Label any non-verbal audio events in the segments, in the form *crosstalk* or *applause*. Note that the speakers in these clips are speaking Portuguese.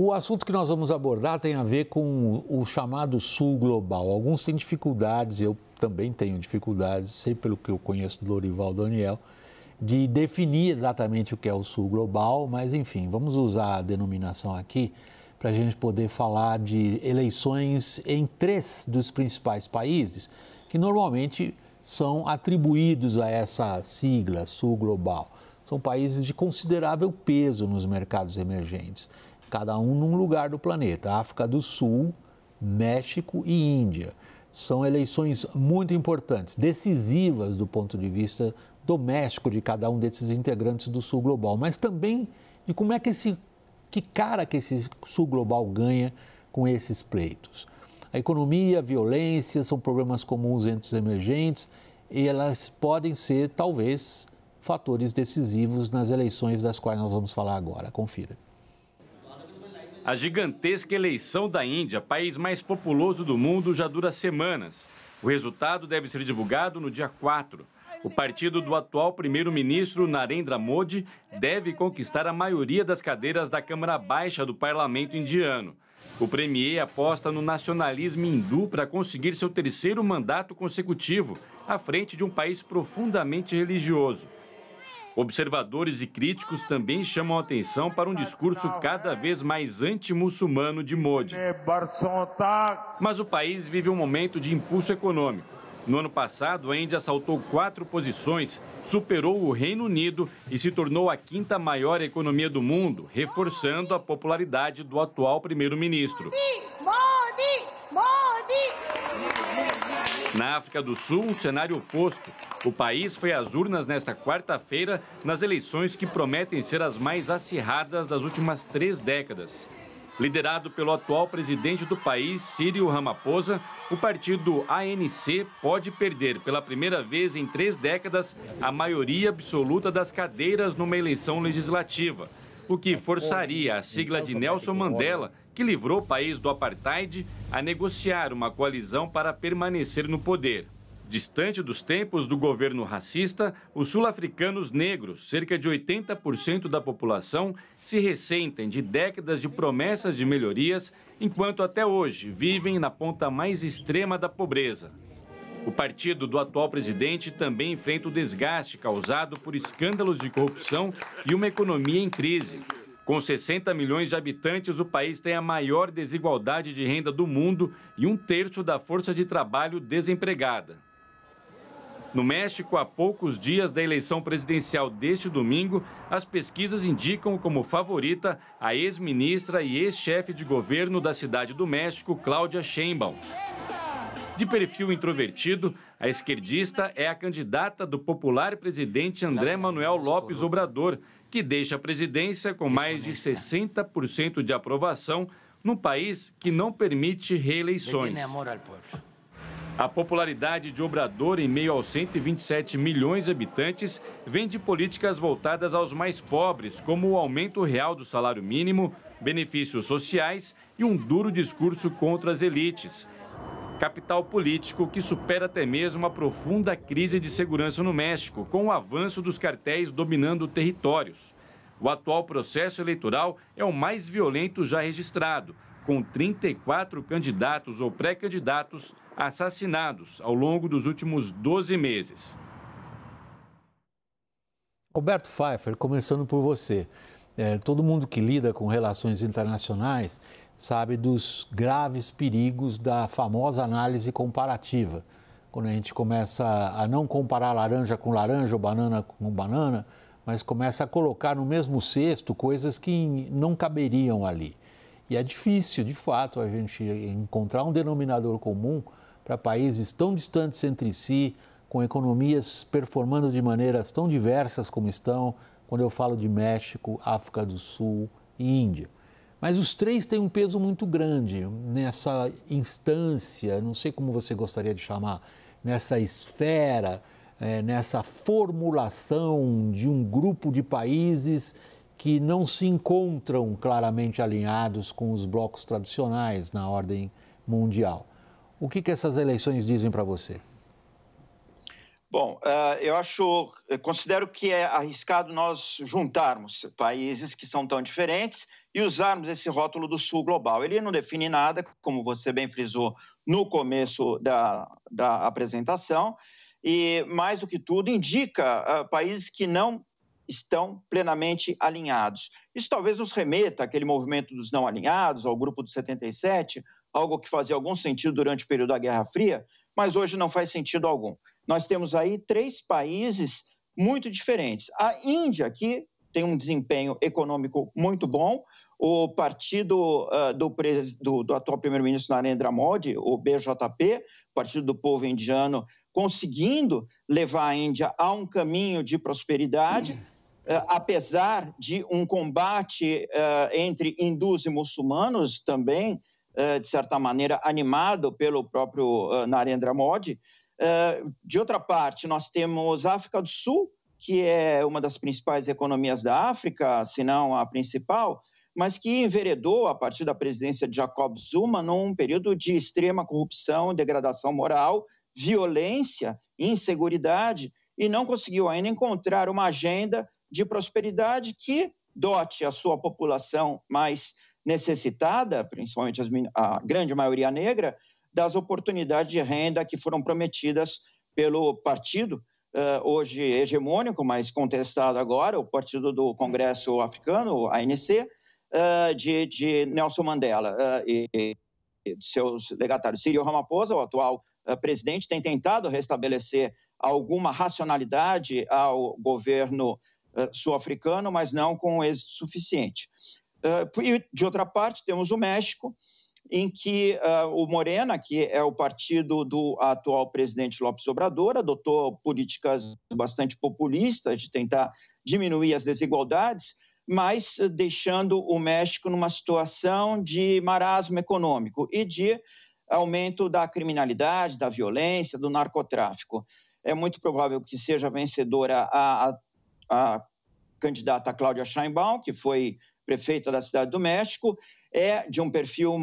O assunto que nós vamos abordar tem a ver com o chamado Sul Global. Alguns têm dificuldades, eu também tenho dificuldades, sei pelo que eu conheço do Lorival Daniel, de definir exatamente o que é o Sul Global, mas enfim, vamos usar a denominação aqui para a gente poder falar de eleições em três dos principais países que normalmente são atribuídos a essa sigla Sul Global. São países de considerável peso nos mercados emergentes cada um num lugar do planeta. África do Sul, México e Índia. São eleições muito importantes, decisivas do ponto de vista doméstico de cada um desses integrantes do Sul Global, mas também de como é que esse que cara que esse Sul Global ganha com esses pleitos. A economia, a violência são problemas comuns entre os emergentes e elas podem ser talvez fatores decisivos nas eleições das quais nós vamos falar agora. Confira. A gigantesca eleição da Índia, país mais populoso do mundo, já dura semanas. O resultado deve ser divulgado no dia 4. O partido do atual primeiro-ministro Narendra Modi deve conquistar a maioria das cadeiras da Câmara Baixa do parlamento indiano. O premier aposta no nacionalismo hindu para conseguir seu terceiro mandato consecutivo à frente de um país profundamente religioso. Observadores e críticos também chamam atenção para um discurso cada vez mais anti-muçulmano de Modi. Mas o país vive um momento de impulso econômico. No ano passado, a Índia saltou quatro posições, superou o Reino Unido e se tornou a quinta maior economia do mundo, reforçando a popularidade do atual primeiro-ministro. Na África do Sul, um cenário oposto. O país foi às urnas nesta quarta-feira nas eleições que prometem ser as mais acirradas das últimas três décadas. Liderado pelo atual presidente do país, Círio Ramaphosa, o partido ANC pode perder pela primeira vez em três décadas a maioria absoluta das cadeiras numa eleição legislativa, o que forçaria a sigla de Nelson Mandela, que livrou o país do apartheid a negociar uma coalizão para permanecer no poder. Distante dos tempos do governo racista, os sul-africanos negros, cerca de 80% da população, se ressentem de décadas de promessas de melhorias, enquanto até hoje vivem na ponta mais extrema da pobreza. O partido do atual presidente também enfrenta o desgaste causado por escândalos de corrupção e uma economia em crise. Com 60 milhões de habitantes, o país tem a maior desigualdade de renda do mundo e um terço da força de trabalho desempregada. No México, a poucos dias da eleição presidencial deste domingo, as pesquisas indicam como favorita a ex-ministra e ex-chefe de governo da cidade do México, Cláudia Sheinbaum. De perfil introvertido, a esquerdista é a candidata do popular presidente André Manuel Lopes Obrador, que deixa a presidência com mais de 60% de aprovação num país que não permite reeleições. A popularidade de Obrador em meio aos 127 milhões de habitantes vem de políticas voltadas aos mais pobres, como o aumento real do salário mínimo, benefícios sociais e um duro discurso contra as elites capital político que supera até mesmo a profunda crise de segurança no México, com o avanço dos cartéis dominando territórios. O atual processo eleitoral é o mais violento já registrado, com 34 candidatos ou pré-candidatos assassinados ao longo dos últimos 12 meses. Roberto Pfeiffer, começando por você. É, todo mundo que lida com relações internacionais sabe dos graves perigos da famosa análise comparativa. Quando a gente começa a não comparar laranja com laranja ou banana com banana, mas começa a colocar no mesmo cesto coisas que não caberiam ali. E é difícil, de fato, a gente encontrar um denominador comum para países tão distantes entre si, com economias performando de maneiras tão diversas como estão, quando eu falo de México, África do Sul e Índia. Mas os três têm um peso muito grande nessa instância, não sei como você gostaria de chamar, nessa esfera, é, nessa formulação de um grupo de países que não se encontram claramente alinhados com os blocos tradicionais na ordem mundial. O que, que essas eleições dizem para você? Bom, eh, eu acho, eu considero que é arriscado nós juntarmos países que são tão diferentes e usarmos esse rótulo do Sul global. Ele não define nada, como você bem frisou no começo da, da apresentação, e mais do que tudo indica eh, países que não estão plenamente alinhados. Isso talvez nos remeta àquele movimento dos não alinhados, ao grupo de 77, algo que fazia algum sentido durante o período da Guerra Fria, mas hoje não faz sentido algum. Nós temos aí três países muito diferentes. A Índia, que tem um desempenho econômico muito bom, o partido uh, do, do, do, atual primeiro-ministro Narendra Modi, o BJP, Partido do Povo Indiano, conseguindo levar a Índia a um caminho de prosperidade, uh, apesar de um combate uh, entre hindus e muçulmanos também eh, de certa maneira, animado pelo próprio eh, Narendra Modi. Eh, de outra parte, nós temos a África do Sul, que é uma das principais economias da África, se não a principal, mas que enveredou, a partir da presidência de Jacob Zuma, num período de extrema corrupção, degradação moral, violência, inseguridade, e não conseguiu ainda encontrar uma agenda de prosperidade que dote a sua população mais necessitada, principalmente as, a grande maioria negra, das oportunidades de renda que foram prometidas pelo partido, eh, hoje hegemônico, mas contestado agora, o Partido do Congresso Africano, o ANC, eh, de, de, Nelson Mandela eh, e, seus legatários. Cyril Ramaphosa, o atual presidente, tem tentado restabelecer alguma racionalidade ao governo sul-africano, mas não com êxito suficiente. Ah, e, de outra parte, temos o México, em que uh, o Morena, que é o partido do atual presidente López Obrador, adotou políticas bastante populistas de tentar diminuir as desigualdades, mas deixando o México numa situação de marasmo econômico e de aumento da criminalidade, da violência, do narcotráfico. É muito provável que seja vencedora a, a, a candidata Cláudia Scheinbaum, que foi prefeita da Cidade do México, é de um perfil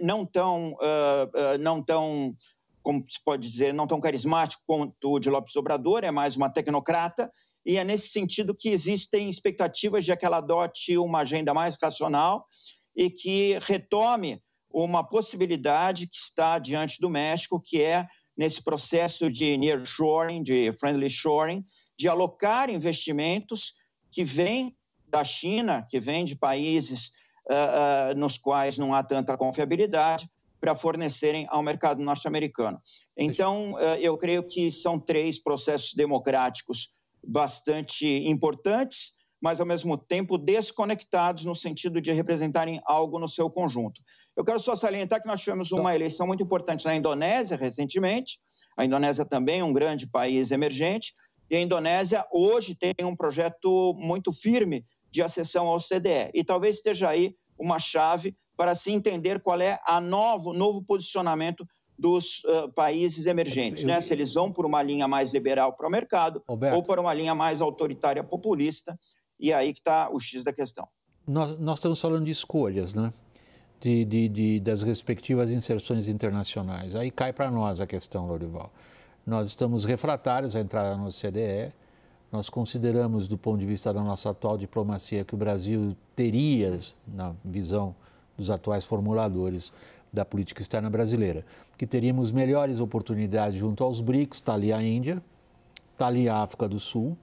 não tão, ah, ah, não tão como se pode dizer, não tão carismático quanto o de Lopes Obrador, é mais uma tecnocrata, e é nesse sentido que existem expectativas de que ela adote uma agenda mais racional e que retome uma possibilidade que está diante do México, que é nesse processo de shoring, de friendly shoring, de alocar investimentos que vêm da China, que vem de países uh, uh, nos quais não há tanta confiabilidade, para fornecerem ao mercado norte-americano. Então, uh, eu creio que são três processos democráticos bastante importantes, mas ao mesmo tempo desconectados no sentido de representarem algo no seu conjunto. Eu quero só salientar que nós tivemos uma tá. eleição muito importante na Indonésia recentemente. A Indonésia também é um grande país emergente. E a Indonésia hoje tem um projeto muito firme de acessão ao CDE. E talvez esteja aí uma chave para se entender qual é a novo, novo posicionamento dos uh, países emergentes, eu, né? Eu... Se eles vão por uma linha mais liberal para o mercado ou para uma linha mais autoritária populista, e é aí que está o X da questão. Nós, nós, estamos falando de escolhas, né? De, de, de das respectivas inserções internacionais. Aí cai para nós a questão, Lorival. Nós estamos refratários a entrar no CDE, nós consideramos, do ponto de vista da nossa atual diplomacia, que o Brasil teria, na visão dos atuais formuladores da política externa brasileira, que teríamos melhores oportunidades junto aos BRICS, está ali a Índia, está ali a África do Sul,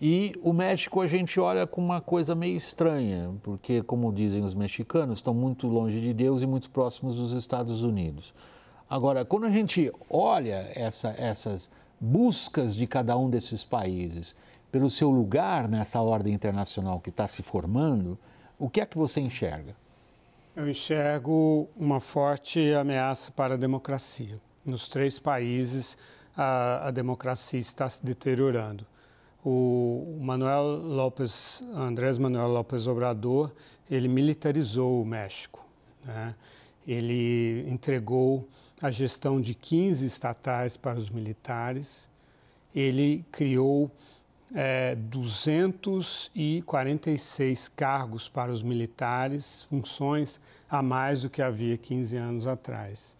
e o México a gente olha com uma coisa meio estranha, porque, como dizem os mexicanos, estão muito longe de Deus e muito próximos dos Estados Unidos. Agora, quando a gente olha essa, essas buscas de cada um desses países pelo seu lugar nessa ordem internacional que está se formando, o que é que você enxerga? Eu enxergo uma forte ameaça para a democracia. Nos três países, a, a democracia está se deteriorando. O Manuel López, Andrés Manuel López Obrador, ele militarizou o México. Né? Ele entregou a gestão de 15 estatais para os militares. Ele criou é, 246 cargos para os militares, funções a mais do que havia 15 anos atrás.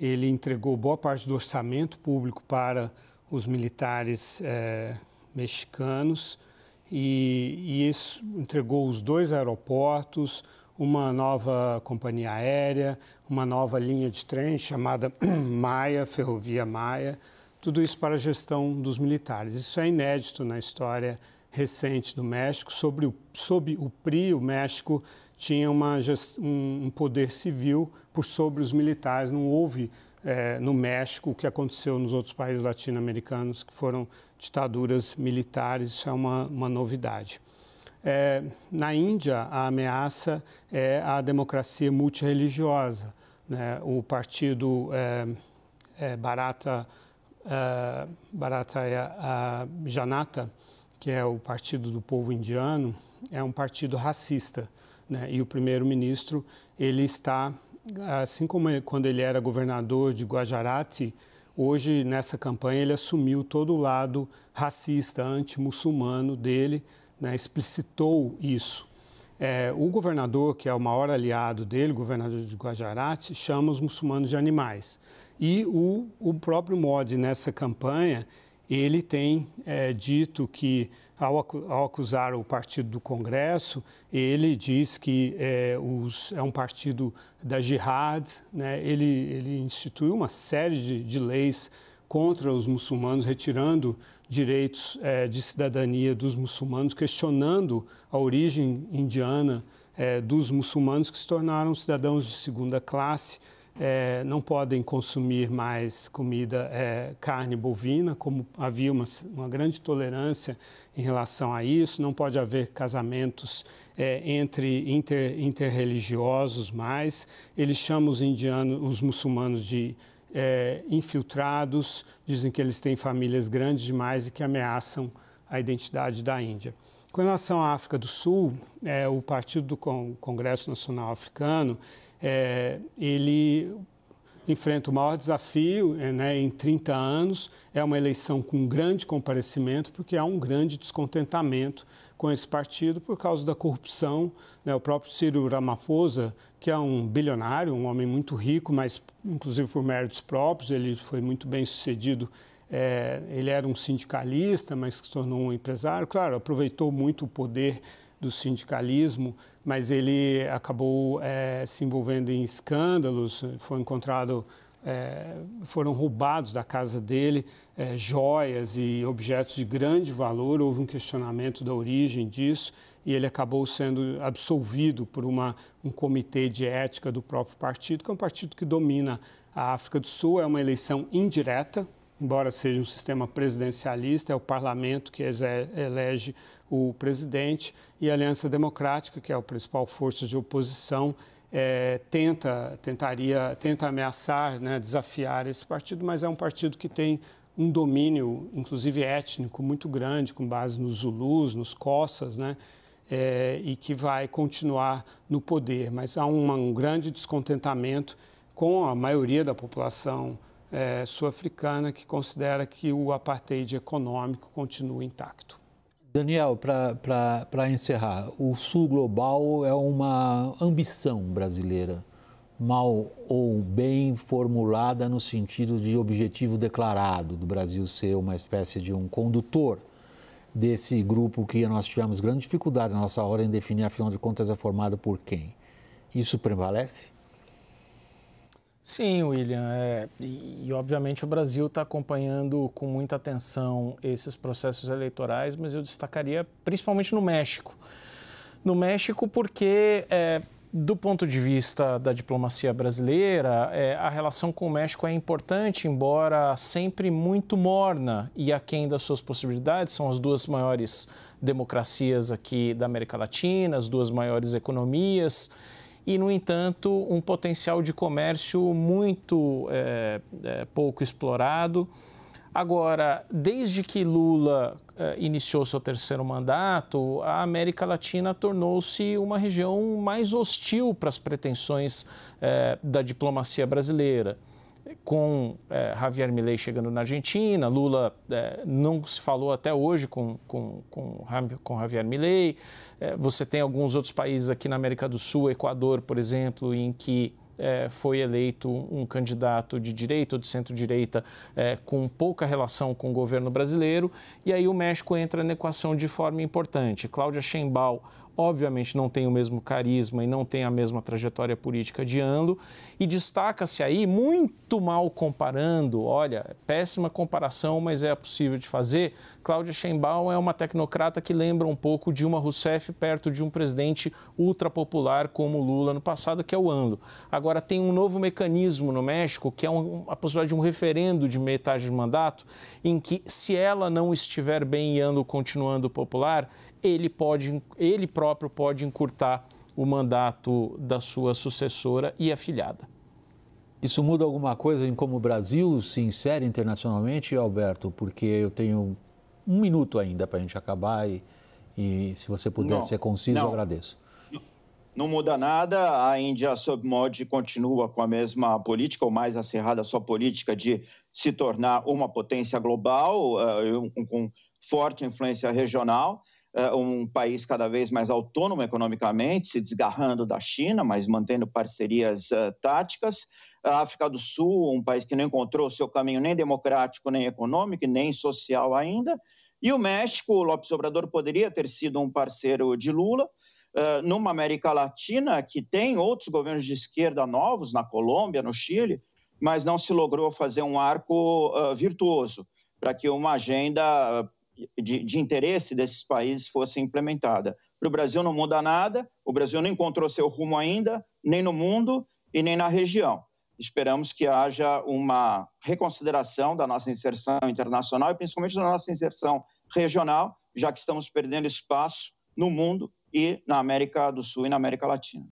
Ele entregou boa parte do orçamento público para os militares é, mexicanos e, e isso entregou os dois aeroportos, uma nova companhia aérea, uma nova linha de trem chamada *clears throat* Maia, Ferrovia Maia, tudo isso para a gestão dos militares. Isso é inédito na história recente do México. Sobre o, sob o PRI, o México tinha uma, um poder civil por sobre os militares. Não houve é, no México o que aconteceu nos outros países latino-americanos, que foram ditaduras militares. Isso é uma, uma novidade. É, na Índia, a ameaça é a democracia multireligiosa. Né? O partido é, é Barata, é, Barata Janata, que é o Partido do Povo Indiano, é um partido racista. Né? E o primeiro-ministro ele está, assim como quando ele era governador de Guajarati, hoje nessa campanha ele assumiu todo o lado racista, anti-muçulmano dele, né, explicitou isso. É, o governador, que é o maior aliado dele, governador de Guajarati, chama os muçulmanos de animais. E o, o próprio Modi, nessa campanha, ele tem é, dito que, ao, ao, acusar o partido do Congresso, ele diz que é, os, é um partido da jihad, né? ele, ele instituiu uma série de, de leis contra os muçulmanos, retirando direitos é, de cidadania dos muçulmanos, questionando a origem indiana é, dos muçulmanos que se tornaram cidadãos de segunda classe, é, não podem consumir mais comida, é, carne bovina, como havia uma, uma, grande tolerância em relação a isso, não pode haver casamentos é, entre inter, interreligiosos mais. Eles chamam os indianos, os muçulmanos de é, infiltrados, dizem que eles têm famílias grandes demais e que ameaçam a identidade da Índia. Com relação à África do Sul, é, o Partido do Congresso Nacional Africano, é, ele enfrenta o maior desafio é, né, em 30 anos, é uma eleição com grande comparecimento, porque há um grande descontentamento com esse partido por causa da corrupção. Né? O próprio Ciro Ramaphosa, que é um bilionário, um homem muito rico, mas inclusive por méritos próprios, ele foi muito bem sucedido é, ele era um sindicalista, mas se tornou um empresário. Claro, aproveitou muito o poder do sindicalismo, mas ele acabou é, se envolvendo em escândalos. Foi encontrado é, foram roubados da casa dele é, joias e objetos de grande valor. Houve um questionamento da origem disso e ele acabou sendo absolvido por uma, um comitê de ética do próprio partido, que é um partido que domina a África do Sul. É uma eleição indireta, embora seja um sistema presidencialista, é o parlamento que elege o presidente e a Aliança Democrática, que é a principal força de oposição é, tenta, tentaria, tenta ameaçar, né, desafiar esse partido, mas é um partido que tem um domínio, inclusive étnico, muito grande, com base nos Zulus, nos Cossas, né, é, e que vai continuar no poder. Mas há uma, um grande descontentamento com a maioria da população é, sul-africana que considera que o apartheid econômico continua intacto. Daniel, para encerrar, o Sul Global é uma ambição brasileira, mal ou bem formulada no sentido de objetivo declarado do Brasil ser uma espécie de um condutor desse grupo que nós tivemos grande dificuldade na nossa hora em definir, afinal de contas, é formado por quem. Isso prevalece? Sim, William. É, e, obviamente o Brasil está acompanhando com muita atenção esses processos eleitorais, mas eu destacaria principalmente no México. No México, porque é, do ponto de vista da diplomacia brasileira, é, a relação com o México é importante, embora sempre muito morna e aquém das suas possibilidades. São as duas maiores democracias aqui da América Latina, as duas maiores economias e, no entanto, um potencial de comércio muito é, é, pouco explorado. Agora, desde que Lula eh, iniciou seu terceiro mandato, a América Latina tornou-se uma região mais hostil para as pretensões da diplomacia brasileira com é, Javier Milei chegando na Argentina, Lula é, não se falou até hoje com, com, com, com Javier Milei. É, você tem alguns outros países aqui na América do Sul, Equador, por exemplo, em que é, foi eleito um candidato de direita ou de centro-direita é, com pouca relação com o governo brasileiro. E aí o México entra na equação de forma importante. Cláudia Sheinbaum obviamente não tem o mesmo carisma e não tem a mesma trajetória política de Ando, e destaca-se aí, muito mal comparando, olha, é péssima comparação, mas é possível de fazer, Cláudia Sheinbaum é uma tecnocrata que lembra um pouco de uma Rousseff perto de um presidente ultrapopular como Lula no passado, que é o Ando. Agora, tem um novo mecanismo no México, que é um, a possibilidade de um referendo de metade de mandato, em que se ela não estiver bem e Ando continuando popular, ele, pode, ele próprio pode encurtar o mandato da sua sucessora e afilhada. Isso muda alguma coisa em como o Brasil se insere internacionalmente, Alberto? Porque eu tenho um minuto ainda para a gente acabar e, e se você puder não, ser conciso, não. eu agradeço. Não muda nada, a Índia, sob moda continua com a mesma política, ou mais acirrada sua política de se tornar uma potência global, eh, com forte influência regional. Eh, um país cada vez mais autônomo economicamente, se desgarrando da China, mas mantendo parcerias eh, táticas. A África do Sul, um país que não encontrou seu caminho nem democrático, nem econômico, nem social ainda. E o México, o Lopes Obrador poderia ter sido um parceiro de Lula, eh, numa América Latina que tem outros governos de esquerda novos, na Colômbia, no Chile, mas não se logrou fazer um arco virtuoso para que uma agenda de, de interesse desses países fosse implementada. Para o Brasil não muda nada, o Brasil não encontrou seu rumo ainda, nem no mundo e nem na região. Esperamos que haja uma reconsideração da nossa inserção internacional e principalmente da nossa inserção regional, já que estamos perdendo espaço no mundo e na América do Sul e na América Latina.